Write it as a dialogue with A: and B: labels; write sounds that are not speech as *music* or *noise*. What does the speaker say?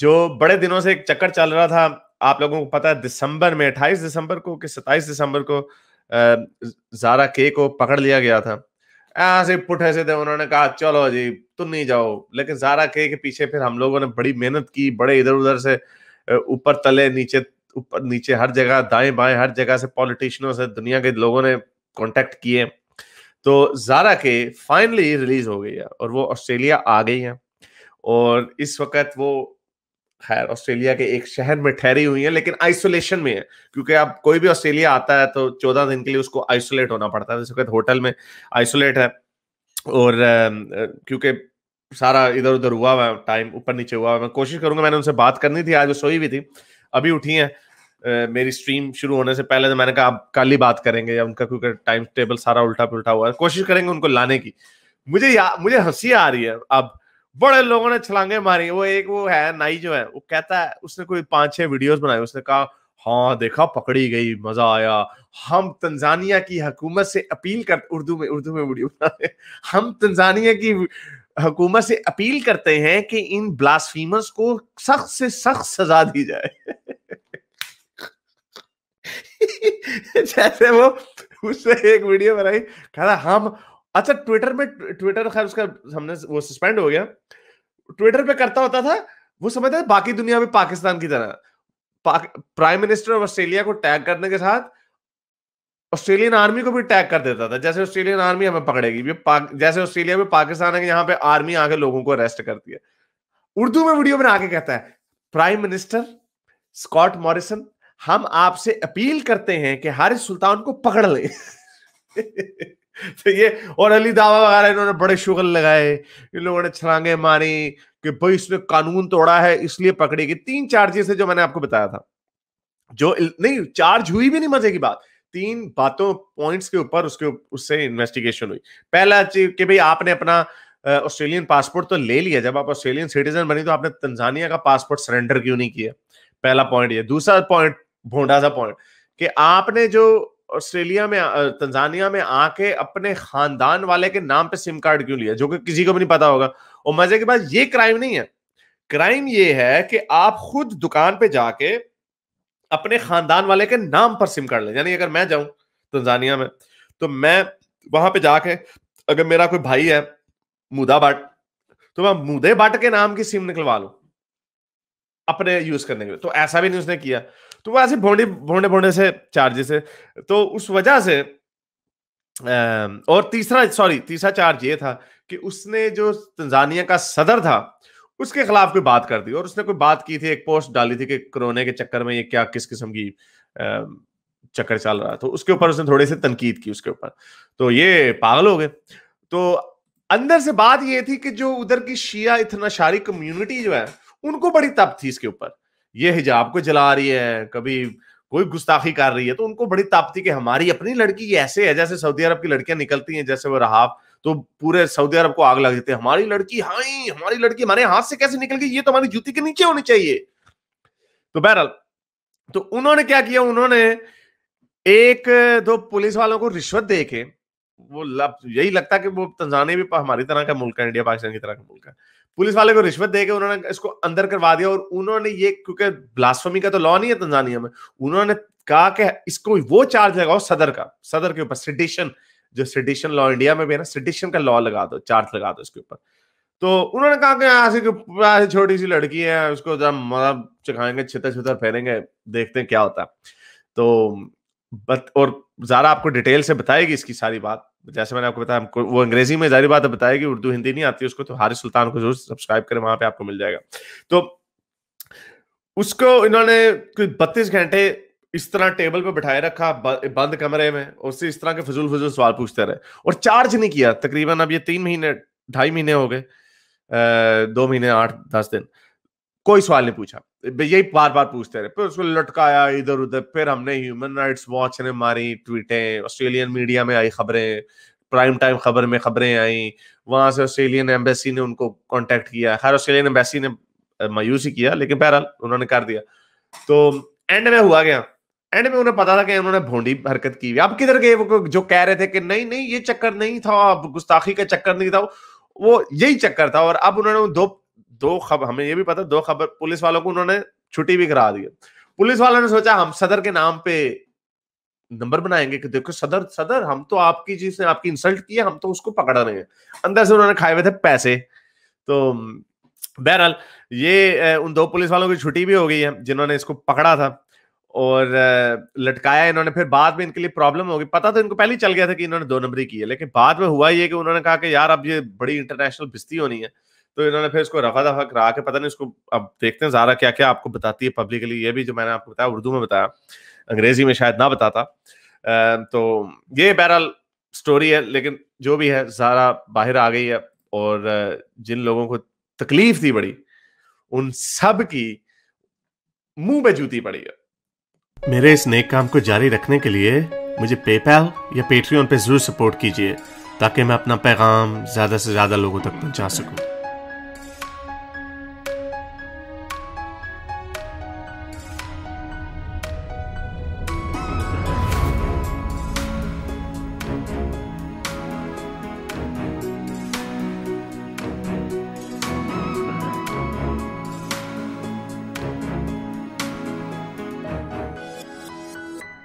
A: जो बड़े दिनों से एक चक्कर चल रहा था आप लोगों को पता है दिसंबर में 28 दिसंबर को कि 27 दिसंबर को जारा के को पकड़ लिया गया था ऐसे पुट ऐसे थे उन्होंने कहा चलो जी तुम नहीं जाओ लेकिन जारा के के पीछे फिर हम लोगों ने बड़ी मेहनत की बड़े इधर उधर से ऊपर तले नीचे ऊपर नीचे हर जगह दाएं बाएं हर जगह से पॉलिटिशियनों से दुनिया के लोगों ने कॉन्टेक्ट किए तो जारा के फाइनली रिलीज हो गई है और वो ऑस्ट्रेलिया आ गई है और इस वक्त वो खैर ऑस्ट्रेलिया के एक शहर में ठहरी हुई है लेकिन आइसोलेशन में है क्योंकि आप कोई भी ऑस्ट्रेलिया आता है तो चौदह दिन के लिए उसको आइसोलेट होना पड़ता है जिसके होटल में आइसोलेट है और क्योंकि सारा इधर उधर हुआ हुआ टाइम ऊपर नीचे हुआ हुआ मैं कोशिश करूंगा मैंने उनसे बात करनी थी आज वो सोई भी थी अभी उठी है मेरी स्ट्रीम शुरू होने से पहले तो मैंने कहा आप कल ही बात करेंगे या उनका क्योंकि टाइम टेबल सारा उल्टा पुलटा हुआ है कोशिश करेंगे उनको लाने की मुझे या, मुझे हंसी आ रही है अब बड़े लोगों ने छलांगे मारी वो एक वो है नाई जो है वो कहता है उसने कोई पांच छह वीडियोस बनाए उसने कहा हाँ देखा पकड़ी गई मजा आया हम तंजानिया की हकूमत से अपील कर उर्दू में उर्दू में वीडियो हम तंजानिया की हकूमत से अपील करते हैं कि इन ब्लास्फीमर्स को सख्त से सख्त सजा दी जाए *laughs* जैसे वो उसने एक वीडियो बनाई कह रहा हम अच्छा ट्विटर में ट्विटर खैर उसका हमने वो सस्पेंड हो गया ट्विटर पे करता होता था वो समझता था बाकी दुनिया में पाकिस्तान की तरह प्राइम मिनिस्टर ऑफ ऑस्ट्रेलिया को टैग करने के साथ ऑस्ट्रेलियन आर्मी को भी टैग कर देता था जैसे ऑस्ट्रेलियन आर्मी हमें पकड़ेगी जैसे ऑस्ट्रेलिया में पाकिस्तान है यहाँ पे आर्मी आके लोगों को अरेस्ट करती है उर्दू में वीडियो में आके कहता है प्राइम मिनिस्टर स्कॉट मॉरिसन हम आपसे अपील करते हैं कि हारिस सुल्तान को पकड़ लें *laughs* तो ये और अली दावा वगैरह इन्होंने बड़े शुगल लगाए इन लोगों ने छलांगे मारी कि भाई इसने कानून तोड़ा है इसलिए पकड़े गए तीन चार्जेस है जो मैंने आपको बताया था जो नहीं चार्ज हुई भी नहीं मजे की बात तीन बातों पॉइंट्स के ऊपर उसके उससे इन्वेस्टिगेशन हुई पहला कि भाई आपने अपना ऑस्ट्रेलियन पासपोर्ट तो ले लिया जब आप ऑस्ट्रेलियन सिटीजन बनी तो आपने तंजानिया का पासपोर्ट सरेंडर क्यों नहीं किया पहला पॉइंट ये दूसरा पॉइंट भोंडा सा पॉइंट कि आपने जो ऑस्ट्रेलिया में तंजानिया में आके अपने खानदान वाले के नाम पे सिम कार्ड क्यों लिया जो कि किसी को भी नहीं पता होगा और मजे के बाद ये क्राइम नहीं है क्राइम ये है कि आप खुद दुकान पे जाके अपने खानदान वाले के नाम पर सिम कार्ड ले यानी अगर मैं जाऊं तंजानिया में तो मैं वहां पे जाके अगर मेरा कोई भाई है मुदा भट्ट तो मैं मुदे भट्ट के नाम की सिम निकलवा लू अपने यूज करने के लिए तो ऐसा भी नहीं उसने किया तो वो ऐसे भोंडे भोंडे भोंडे से चार्जेस है तो उस वजह से और तीसरा सॉरी तीसरा चार्ज ये था कि उसने जो तंजानिया का सदर था उसके खिलाफ कोई बात कर दी और उसने कोई बात की थी एक पोस्ट डाली थी कि कोरोना के चक्कर में ये क्या किस किस्म की चक्कर चल रहा है तो उसके ऊपर उसने थोड़ी सी तनकीद की उसके ऊपर तो ये पागल हो गए तो अंदर से बात ये थी कि जो उधर की शिया इतना शारी कम्युनिटी जो है उनको बड़ी तप थी इसके ऊपर ये हिजाब को जला रही है कभी कोई गुस्ताखी कर रही है तो उनको बड़ी तापती कि हमारी अपनी लड़की ऐसे है जैसे सऊदी अरब की लड़कियां निकलती हैं जैसे वो रहाफ तो पूरे सऊदी अरब को आग लग जाती है हमारी लड़की हाई हमारी लड़की हमारे हाथ से कैसे निकल गई ये तो हमारी जूती के नीचे होनी चाहिए तो बहरहाल तो उन्होंने क्या किया उन्होंने एक दो पुलिस वालों को रिश्वत दे के वो लग, यही लगता है कि वो तंजानिया भी हमारी तरह का मुल्क है इंडिया पाकिस्तान की तरह का मुल्क है पुलिस वाले को रिश्वत दे के उन्होंने इसको अंदर करवा दिया और उन्होंने ये क्योंकि ब्लास्फमी का तो लॉ नहीं है तंजानिया में उन्होंने कहा कि इसको वो चार्ज लगाओ सदर का सदर के ऊपर सिटिशन जो सिटिशन लॉ इंडिया में भी है ना सिटिशन का लॉ लगा दो चार्ज लगा दो इसके ऊपर तो उन्होंने कहा कि यहाँ से छोटी सी लड़की है उसको जब मतलब चिखाएंगे छितर छितर फेरेंगे देखते हैं क्या होता है तो बत, और जारा आपको डिटेल से बताएगी इसकी सारी बात तो जैसे मैंने आपको बताया हमको वो अंग्रेजी में जारी बात बताया कि उर्दू हिंदी नहीं आती उसको तो हारिस सुल्तान को जरूर सब्सक्राइब करें वहां पे आपको मिल जाएगा तो उसको इन्होंने कोई बत्तीस घंटे इस तरह टेबल पे बैठाए रखा बंद कमरे में और उससे इस तरह के फजूल फजूल सवाल पूछते रहे और चार्ज नहीं किया तकरीबन अब ये तीन महीने ढाई महीने हो गए दो महीने आठ दस दिन कोई सवाल नहीं पूछा यही बार बार पूछते रहे फिर उसको लटकाया इधर उधर फिर हमने ह्यूमन राइट्स वॉच ने मारी ट्वीटें ऑस्ट्रेलियन मीडिया में आई खबरें प्राइम टाइम खबर में खबरें आई वहां से ऑस्ट्रेलियन एम्बेसी ने उनको कॉन्टेक्ट किया हर ऑस्ट्रेलियन एम्बेसी ने मायूस ही किया लेकिन बहरहाल उन्होंने कर दिया तो एंड में हुआ गया एंड में उन्हें पता था कि उन्होंने भोंडी हरकत की हुई अब किधर गए वो जो कह रहे थे कि नहीं नहीं ये चक्कर नहीं था गुस्ताखी का चक्कर नहीं था वो यही चक्कर था और अब उन्होंने दो दो खबर हमें ये भी पता दो खबर पुलिस वालों को उन्होंने छुट्टी भी करा दी पुलिस वालों ने सोचा हम सदर के नाम पे नंबर बनाएंगे कि देखो सदर सदर हम तो आपकी जिसने आपकी इंसल्ट की है हम तो उसको पकड़ा रहे हैं अंदर से उन्होंने खाए हुए थे पैसे तो बहरहाल ये उन दो पुलिस वालों की छुट्टी भी हो गई है जिन्होंने इसको पकड़ा था और लटकाया इन्होंने फिर बाद में इनके लिए प्रॉब्लम होगी पता तो इनको पहले ही चल गया था कि इन्होंने दो नंबरी की है लेकिन बाद में हुआ ये कि उन्होंने कहा कि यार अब ये बड़ी इंटरनेशनल बिस्ती होनी है तो इन्होंने फिर इसको रफा दफा करा के पता नहीं इसको अब देखते हैं ज़ारा क्या क्या आपको बताती है पब्लिकली ये भी जो मैंने आपको बताया उर्दू में बताया अंग्रेजी में शायद ना बताता तो ये बहरहाल स्टोरी है लेकिन जो भी है ज़ारा बाहर आ गई है और जिन लोगों को तकलीफ थी बड़ी उन सब की मुंह में जूती पड़ी है मेरे इस नेक काम को जारी रखने के लिए मुझे पेपैल या पेट्रियन पे जरूर सपोर्ट कीजिए ताकि मैं अपना पैगाम ज़्यादा से ज़्यादा लोगों तक पहुंचा सकूं।